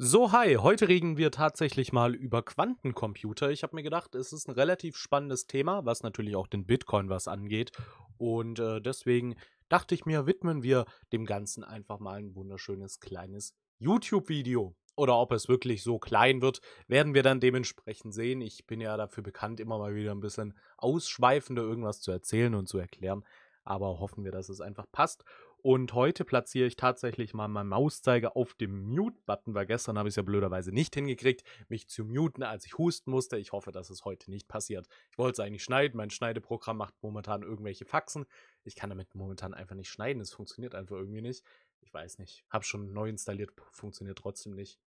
So, hi, heute reden wir tatsächlich mal über Quantencomputer. Ich habe mir gedacht, es ist ein relativ spannendes Thema, was natürlich auch den Bitcoin was angeht. Und äh, deswegen dachte ich mir, widmen wir dem Ganzen einfach mal ein wunderschönes kleines YouTube-Video. Oder ob es wirklich so klein wird, werden wir dann dementsprechend sehen. Ich bin ja dafür bekannt, immer mal wieder ein bisschen ausschweifender irgendwas zu erzählen und zu erklären. Aber hoffen wir, dass es einfach passt. Und heute platziere ich tatsächlich mal meinen Mauszeiger auf dem Mute-Button, weil gestern habe ich es ja blöderweise nicht hingekriegt, mich zu muten, als ich husten musste. Ich hoffe, dass es heute nicht passiert. Ich wollte es eigentlich schneiden. Mein Schneideprogramm macht momentan irgendwelche Faxen. Ich kann damit momentan einfach nicht schneiden. Es funktioniert einfach irgendwie nicht. Ich weiß nicht. Habe schon neu installiert, funktioniert trotzdem nicht.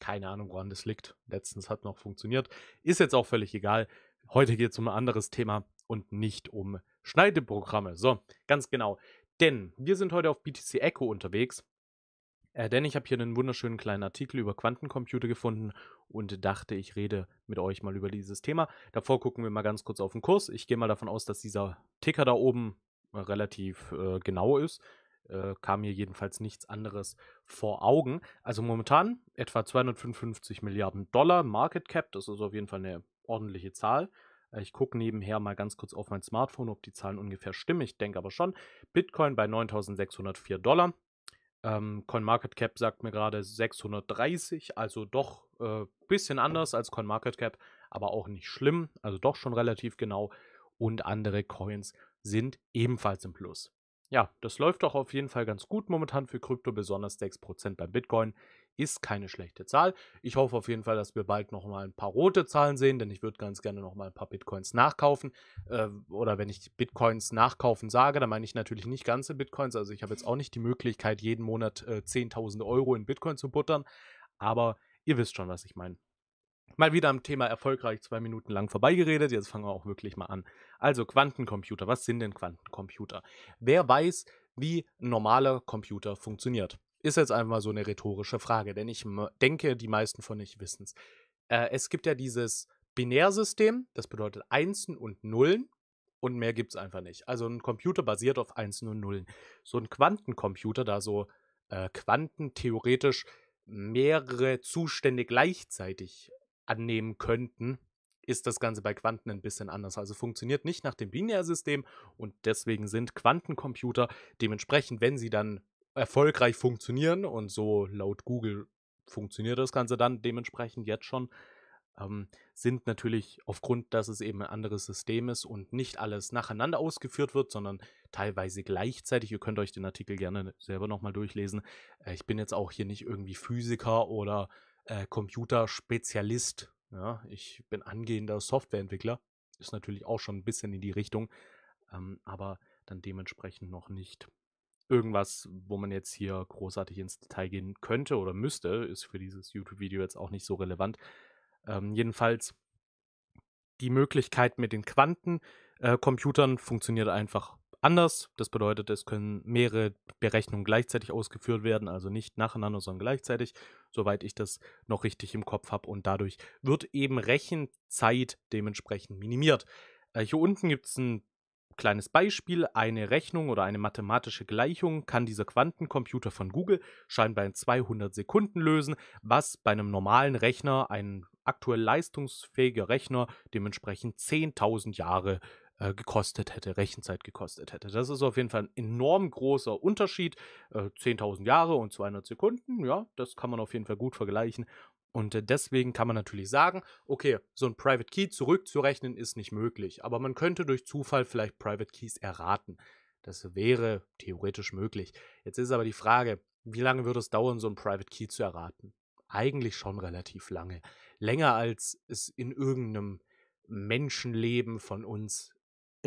Keine Ahnung, woran das liegt. Letztens hat noch funktioniert. Ist jetzt auch völlig egal. Heute geht es um ein anderes Thema und nicht um Schneideprogramme. So, ganz genau. Denn wir sind heute auf BTC Echo unterwegs. Äh, denn ich habe hier einen wunderschönen kleinen Artikel über Quantencomputer gefunden und dachte, ich rede mit euch mal über dieses Thema. Davor gucken wir mal ganz kurz auf den Kurs. Ich gehe mal davon aus, dass dieser Ticker da oben äh, relativ äh, genau ist. Äh, kam mir jedenfalls nichts anderes vor Augen. Also momentan etwa 255 Milliarden Dollar Market Cap. Das ist auf jeden Fall eine ordentliche Zahl. Äh, ich gucke nebenher mal ganz kurz auf mein Smartphone, ob die Zahlen ungefähr stimmen. Ich denke aber schon. Bitcoin bei 9.604 Dollar. Ähm, CoinMarketCap sagt mir gerade 630, also doch ein äh, bisschen anders als CoinMarketCap, aber auch nicht schlimm, also doch schon relativ genau. Und andere Coins sind ebenfalls im Plus. Ja, das läuft doch auf jeden Fall ganz gut momentan für Krypto, besonders 6% beim Bitcoin ist keine schlechte Zahl. Ich hoffe auf jeden Fall, dass wir bald nochmal ein paar rote Zahlen sehen, denn ich würde ganz gerne nochmal ein paar Bitcoins nachkaufen. Äh, oder wenn ich Bitcoins nachkaufen sage, dann meine ich natürlich nicht ganze Bitcoins. Also ich habe jetzt auch nicht die Möglichkeit, jeden Monat äh, 10.000 Euro in Bitcoin zu buttern. Aber ihr wisst schon, was ich meine. Mal wieder am Thema erfolgreich zwei Minuten lang vorbeigeredet. Jetzt fangen wir auch wirklich mal an. Also Quantencomputer. Was sind denn Quantencomputer? Wer weiß, wie ein normaler Computer funktioniert? Ist jetzt einfach mal so eine rhetorische Frage, denn ich denke, die meisten von euch wissen es. Äh, es gibt ja dieses Binärsystem, das bedeutet Einsen und Nullen und mehr gibt es einfach nicht. Also ein Computer basiert auf Einsen und Nullen. So ein Quantencomputer, da so äh, Quanten theoretisch mehrere Zustände gleichzeitig annehmen könnten, ist das Ganze bei Quanten ein bisschen anders. Also funktioniert nicht nach dem Binärsystem und deswegen sind Quantencomputer dementsprechend, wenn sie dann erfolgreich funktionieren und so laut Google funktioniert das Ganze dann dementsprechend jetzt schon, ähm, sind natürlich aufgrund, dass es eben ein anderes System ist und nicht alles nacheinander ausgeführt wird, sondern teilweise gleichzeitig. Ihr könnt euch den Artikel gerne selber nochmal durchlesen. Äh, ich bin jetzt auch hier nicht irgendwie Physiker oder äh, Computerspezialist. Ja, ich bin angehender Softwareentwickler. Ist natürlich auch schon ein bisschen in die Richtung, ähm, aber dann dementsprechend noch nicht irgendwas, wo man jetzt hier großartig ins Detail gehen könnte oder müsste, ist für dieses YouTube-Video jetzt auch nicht so relevant. Ähm, jedenfalls die Möglichkeit mit den Quantencomputern äh, funktioniert einfach anders. Das bedeutet, es können mehrere Berechnungen gleichzeitig ausgeführt werden, also nicht nacheinander, sondern gleichzeitig, soweit ich das noch richtig im Kopf habe. Und dadurch wird eben Rechenzeit dementsprechend minimiert. Äh, hier unten gibt es ein kleines Beispiel. Eine Rechnung oder eine mathematische Gleichung kann dieser Quantencomputer von Google scheinbar in 200 Sekunden lösen, was bei einem normalen Rechner, ein aktuell leistungsfähiger Rechner, dementsprechend 10.000 Jahre äh, äh, gekostet hätte, Rechenzeit gekostet hätte. Das ist auf jeden Fall ein enorm großer Unterschied. 10.000 äh, Jahre und 200 Sekunden, ja, das kann man auf jeden Fall gut vergleichen. Und äh, deswegen kann man natürlich sagen, okay, so ein Private Key zurückzurechnen ist nicht möglich, aber man könnte durch Zufall vielleicht Private Keys erraten. Das wäre theoretisch möglich. Jetzt ist aber die Frage, wie lange würde es dauern, so ein Private Key zu erraten? Eigentlich schon relativ lange. Länger als es in irgendeinem Menschenleben von uns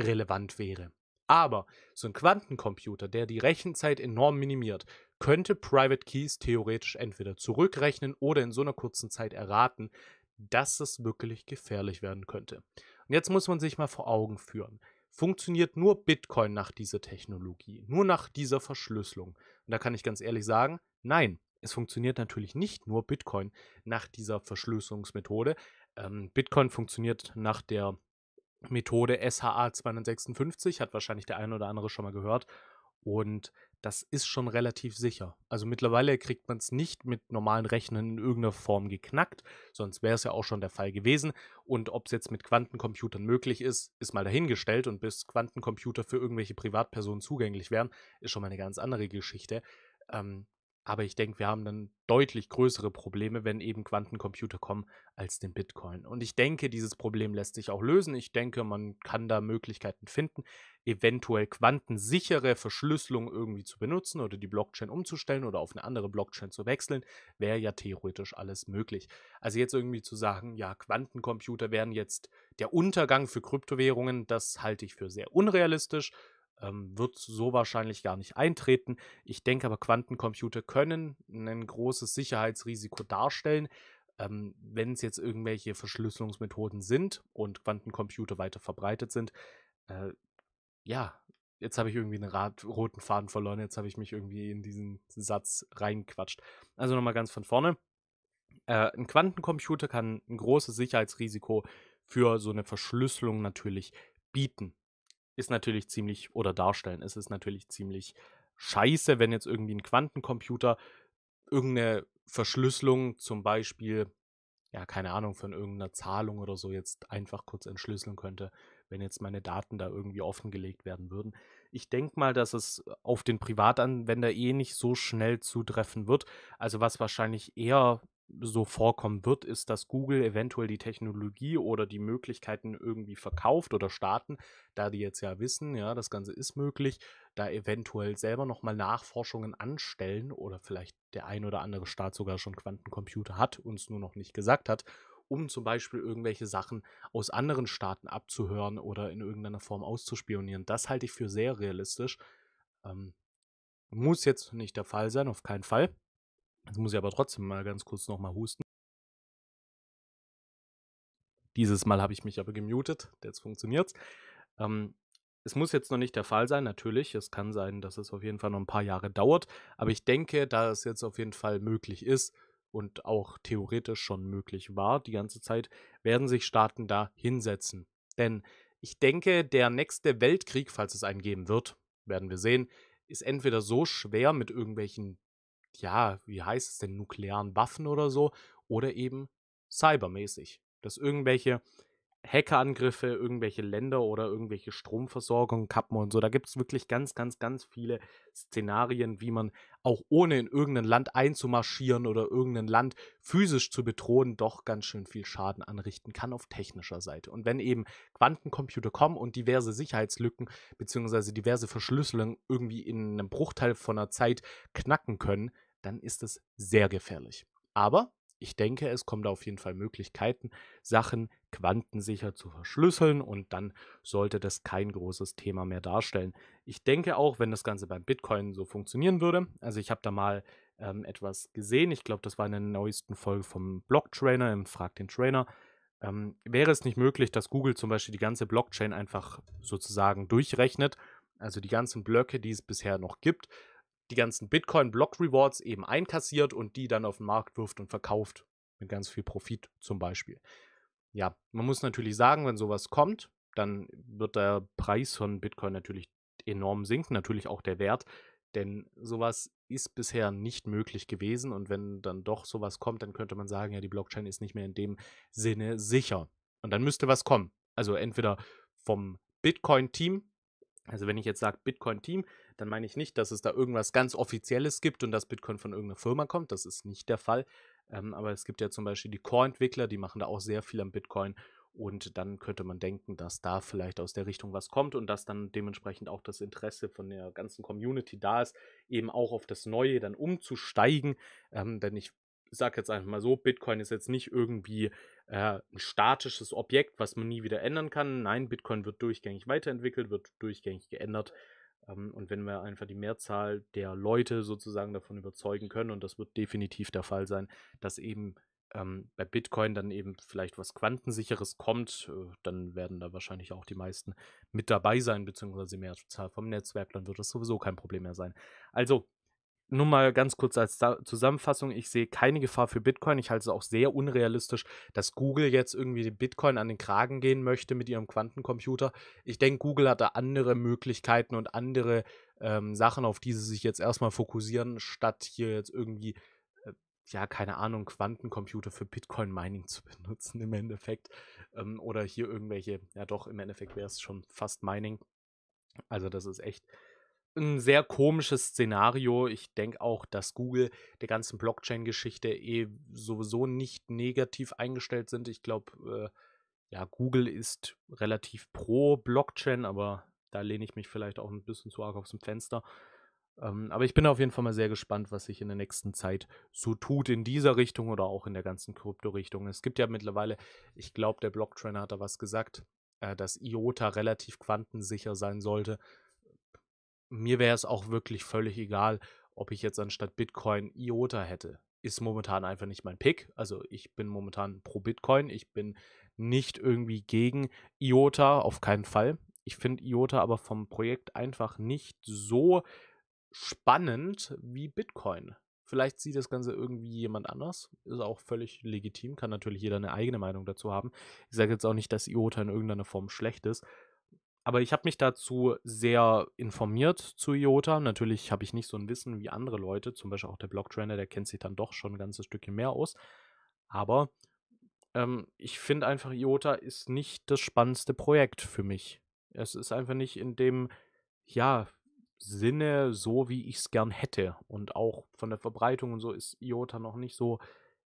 relevant wäre. Aber so ein Quantencomputer, der die Rechenzeit enorm minimiert, könnte Private Keys theoretisch entweder zurückrechnen oder in so einer kurzen Zeit erraten, dass es wirklich gefährlich werden könnte. Und jetzt muss man sich mal vor Augen führen. Funktioniert nur Bitcoin nach dieser Technologie, nur nach dieser Verschlüsselung? Und da kann ich ganz ehrlich sagen, nein, es funktioniert natürlich nicht nur Bitcoin nach dieser Verschlüsselungsmethode. Ähm, Bitcoin funktioniert nach der Methode SHA 256, hat wahrscheinlich der eine oder andere schon mal gehört. Und das ist schon relativ sicher. Also mittlerweile kriegt man es nicht mit normalen Rechnern in irgendeiner Form geknackt, sonst wäre es ja auch schon der Fall gewesen. Und ob es jetzt mit Quantencomputern möglich ist, ist mal dahingestellt. Und bis Quantencomputer für irgendwelche Privatpersonen zugänglich wären, ist schon mal eine ganz andere Geschichte. Ähm, aber ich denke, wir haben dann deutlich größere Probleme, wenn eben Quantencomputer kommen, als den Bitcoin. Und ich denke, dieses Problem lässt sich auch lösen. Ich denke, man kann da Möglichkeiten finden, eventuell quantensichere Verschlüsselung irgendwie zu benutzen oder die Blockchain umzustellen oder auf eine andere Blockchain zu wechseln, wäre ja theoretisch alles möglich. Also jetzt irgendwie zu sagen, ja, Quantencomputer wären jetzt der Untergang für Kryptowährungen, das halte ich für sehr unrealistisch ähm, wird so wahrscheinlich gar nicht eintreten. Ich denke aber, Quantencomputer können ein großes Sicherheitsrisiko darstellen. Ähm, Wenn es jetzt irgendwelche Verschlüsselungsmethoden sind und Quantencomputer weiter verbreitet sind, äh, ja, jetzt habe ich irgendwie einen Rad roten Faden verloren, jetzt habe ich mich irgendwie in diesen Satz reingequatscht. Also nochmal ganz von vorne. Äh, ein Quantencomputer kann ein großes Sicherheitsrisiko für so eine Verschlüsselung natürlich bieten ist natürlich ziemlich, oder darstellen, es ist natürlich ziemlich scheiße, wenn jetzt irgendwie ein Quantencomputer irgendeine Verschlüsselung zum Beispiel, ja, keine Ahnung, von irgendeiner Zahlung oder so jetzt einfach kurz entschlüsseln könnte, wenn jetzt meine Daten da irgendwie offengelegt werden würden. Ich denke mal, dass es auf den Privatanwender eh nicht so schnell zutreffen wird. Also was wahrscheinlich eher so vorkommen wird, ist, dass Google eventuell die Technologie oder die Möglichkeiten irgendwie verkauft oder starten, da die jetzt ja wissen, ja, das Ganze ist möglich, da eventuell selber nochmal Nachforschungen anstellen oder vielleicht der ein oder andere Staat sogar schon Quantencomputer hat, uns nur noch nicht gesagt hat, um zum Beispiel irgendwelche Sachen aus anderen Staaten abzuhören oder in irgendeiner Form auszuspionieren. Das halte ich für sehr realistisch. Ähm, muss jetzt nicht der Fall sein, auf keinen Fall. Jetzt muss ich aber trotzdem mal ganz kurz nochmal husten. Dieses Mal habe ich mich aber gemutet, jetzt funktioniert's. Ähm, es muss jetzt noch nicht der Fall sein, natürlich. Es kann sein, dass es auf jeden Fall noch ein paar Jahre dauert. Aber ich denke, da es jetzt auf jeden Fall möglich ist und auch theoretisch schon möglich war die ganze Zeit, werden sich Staaten da hinsetzen. Denn ich denke, der nächste Weltkrieg, falls es einen geben wird, werden wir sehen, ist entweder so schwer mit irgendwelchen ja, wie heißt es denn, nuklearen Waffen oder so, oder eben cybermäßig, dass irgendwelche Hackerangriffe, irgendwelche Länder oder irgendwelche Stromversorgung kappen und so. Da gibt es wirklich ganz, ganz, ganz viele Szenarien, wie man auch ohne in irgendein Land einzumarschieren oder irgendein Land physisch zu bedrohen, doch ganz schön viel Schaden anrichten kann auf technischer Seite. Und wenn eben Quantencomputer kommen und diverse Sicherheitslücken bzw. diverse Verschlüsselungen irgendwie in einem Bruchteil von einer Zeit knacken können, dann ist es sehr gefährlich. Aber ich denke, es kommen da auf jeden Fall Möglichkeiten, Sachen quantensicher zu verschlüsseln und dann sollte das kein großes Thema mehr darstellen. Ich denke auch, wenn das Ganze beim Bitcoin so funktionieren würde, also ich habe da mal ähm, etwas gesehen, ich glaube, das war in der neuesten Folge vom Block Trainer im Frag den Trainer, ähm, wäre es nicht möglich, dass Google zum Beispiel die ganze Blockchain einfach sozusagen durchrechnet, also die ganzen Blöcke, die es bisher noch gibt, die ganzen Bitcoin-Block-Rewards eben einkassiert und die dann auf den Markt wirft und verkauft. Mit ganz viel Profit zum Beispiel. Ja, man muss natürlich sagen, wenn sowas kommt, dann wird der Preis von Bitcoin natürlich enorm sinken, natürlich auch der Wert, denn sowas ist bisher nicht möglich gewesen und wenn dann doch sowas kommt, dann könnte man sagen, ja, die Blockchain ist nicht mehr in dem Sinne sicher. Und dann müsste was kommen. Also entweder vom Bitcoin-Team, also wenn ich jetzt sage Bitcoin Team, dann meine ich nicht, dass es da irgendwas ganz Offizielles gibt und dass Bitcoin von irgendeiner Firma kommt. Das ist nicht der Fall. Ähm, aber es gibt ja zum Beispiel die Core-Entwickler, die machen da auch sehr viel am Bitcoin. Und dann könnte man denken, dass da vielleicht aus der Richtung was kommt und dass dann dementsprechend auch das Interesse von der ganzen Community da ist, eben auch auf das Neue dann umzusteigen. Ähm, denn ich sage jetzt einfach mal so, Bitcoin ist jetzt nicht irgendwie äh, ein statisches Objekt, was man nie wieder ändern kann. Nein, Bitcoin wird durchgängig weiterentwickelt, wird durchgängig geändert. Ähm, und wenn wir einfach die Mehrzahl der Leute sozusagen davon überzeugen können, und das wird definitiv der Fall sein, dass eben ähm, bei Bitcoin dann eben vielleicht was Quantensicheres kommt, äh, dann werden da wahrscheinlich auch die meisten mit dabei sein, beziehungsweise die Mehrzahl vom Netzwerk, dann wird das sowieso kein Problem mehr sein. Also nur mal ganz kurz als Zusammenfassung, ich sehe keine Gefahr für Bitcoin. Ich halte es auch sehr unrealistisch, dass Google jetzt irgendwie den Bitcoin an den Kragen gehen möchte mit ihrem Quantencomputer. Ich denke, Google hat da andere Möglichkeiten und andere ähm, Sachen, auf die sie sich jetzt erstmal fokussieren, statt hier jetzt irgendwie, äh, ja, keine Ahnung, Quantencomputer für Bitcoin-Mining zu benutzen im Endeffekt. Ähm, oder hier irgendwelche, ja doch, im Endeffekt wäre es schon fast Mining. Also das ist echt ein sehr komisches Szenario. Ich denke auch, dass Google der ganzen Blockchain-Geschichte eh sowieso nicht negativ eingestellt sind. Ich glaube, äh, ja, Google ist relativ pro Blockchain, aber da lehne ich mich vielleicht auch ein bisschen zu arg aus dem Fenster. Ähm, aber ich bin auf jeden Fall mal sehr gespannt, was sich in der nächsten Zeit so tut in dieser Richtung oder auch in der ganzen Krypto-Richtung. Es gibt ja mittlerweile, ich glaube, der Blocktrainer hat da was gesagt, äh, dass IOTA relativ quantensicher sein sollte mir wäre es auch wirklich völlig egal, ob ich jetzt anstatt Bitcoin IOTA hätte. Ist momentan einfach nicht mein Pick. Also ich bin momentan pro Bitcoin. Ich bin nicht irgendwie gegen IOTA, auf keinen Fall. Ich finde IOTA aber vom Projekt einfach nicht so spannend wie Bitcoin. Vielleicht sieht das Ganze irgendwie jemand anders. Ist auch völlig legitim. Kann natürlich jeder eine eigene Meinung dazu haben. Ich sage jetzt auch nicht, dass IOTA in irgendeiner Form schlecht ist. Aber ich habe mich dazu sehr informiert zu IOTA. Natürlich habe ich nicht so ein Wissen wie andere Leute, zum Beispiel auch der Blocktrainer, der kennt sich dann doch schon ein ganzes Stückchen mehr aus. Aber ähm, ich finde einfach, IOTA ist nicht das spannendste Projekt für mich. Es ist einfach nicht in dem, ja, Sinne so, wie ich es gern hätte. Und auch von der Verbreitung und so ist IOTA noch nicht so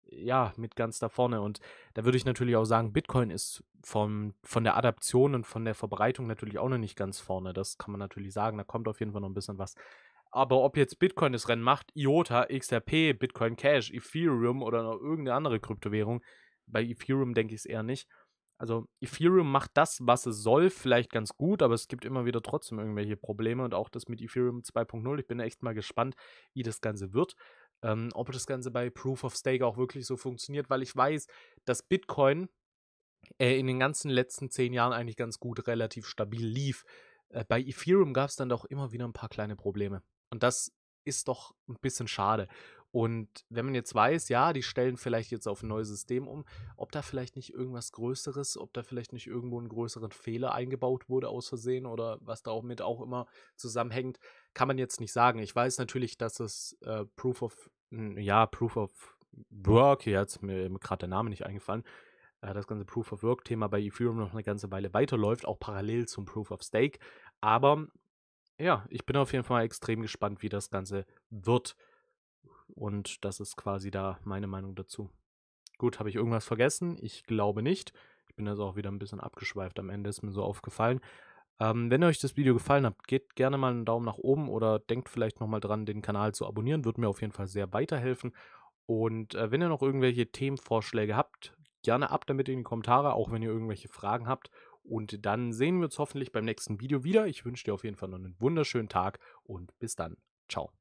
ja, mit ganz da vorne. Und da würde ich natürlich auch sagen, Bitcoin ist vom, von der Adaption und von der Verbreitung natürlich auch noch nicht ganz vorne. Das kann man natürlich sagen. Da kommt auf jeden Fall noch ein bisschen was. Aber ob jetzt Bitcoin das Rennen macht, IOTA, XRP, Bitcoin Cash, Ethereum oder noch irgendeine andere Kryptowährung, bei Ethereum denke ich es eher nicht. Also Ethereum macht das, was es soll, vielleicht ganz gut, aber es gibt immer wieder trotzdem irgendwelche Probleme und auch das mit Ethereum 2.0. Ich bin echt mal gespannt, wie das Ganze wird ähm, ob das Ganze bei Proof of Stake auch wirklich so funktioniert, weil ich weiß, dass Bitcoin äh, in den ganzen letzten zehn Jahren eigentlich ganz gut relativ stabil lief. Äh, bei Ethereum gab es dann doch immer wieder ein paar kleine Probleme. Und das ist doch ein bisschen schade. Und wenn man jetzt weiß, ja, die stellen vielleicht jetzt auf ein neues System um, ob da vielleicht nicht irgendwas Größeres, ob da vielleicht nicht irgendwo einen größeren Fehler eingebaut wurde aus Versehen oder was da auch mit auch immer zusammenhängt, kann man jetzt nicht sagen. Ich weiß natürlich, dass es äh, Proof of, ja, Proof of Work, jetzt mir gerade der Name nicht eingefallen, äh, das ganze Proof of Work-Thema bei Ethereum noch eine ganze Weile weiterläuft, auch parallel zum Proof of Stake. Aber ja, ich bin auf jeden Fall extrem gespannt, wie das Ganze wird. Und das ist quasi da meine Meinung dazu. Gut, habe ich irgendwas vergessen? Ich glaube nicht. Ich bin also auch wieder ein bisschen abgeschweift am Ende, ist mir so aufgefallen. Ähm, wenn euch das Video gefallen hat, gebt gerne mal einen Daumen nach oben oder denkt vielleicht nochmal dran, den Kanal zu abonnieren. Würde mir auf jeden Fall sehr weiterhelfen. Und äh, wenn ihr noch irgendwelche Themenvorschläge habt, gerne ab damit in die Kommentare, auch wenn ihr irgendwelche Fragen habt. Und dann sehen wir uns hoffentlich beim nächsten Video wieder. Ich wünsche dir auf jeden Fall noch einen wunderschönen Tag und bis dann. Ciao.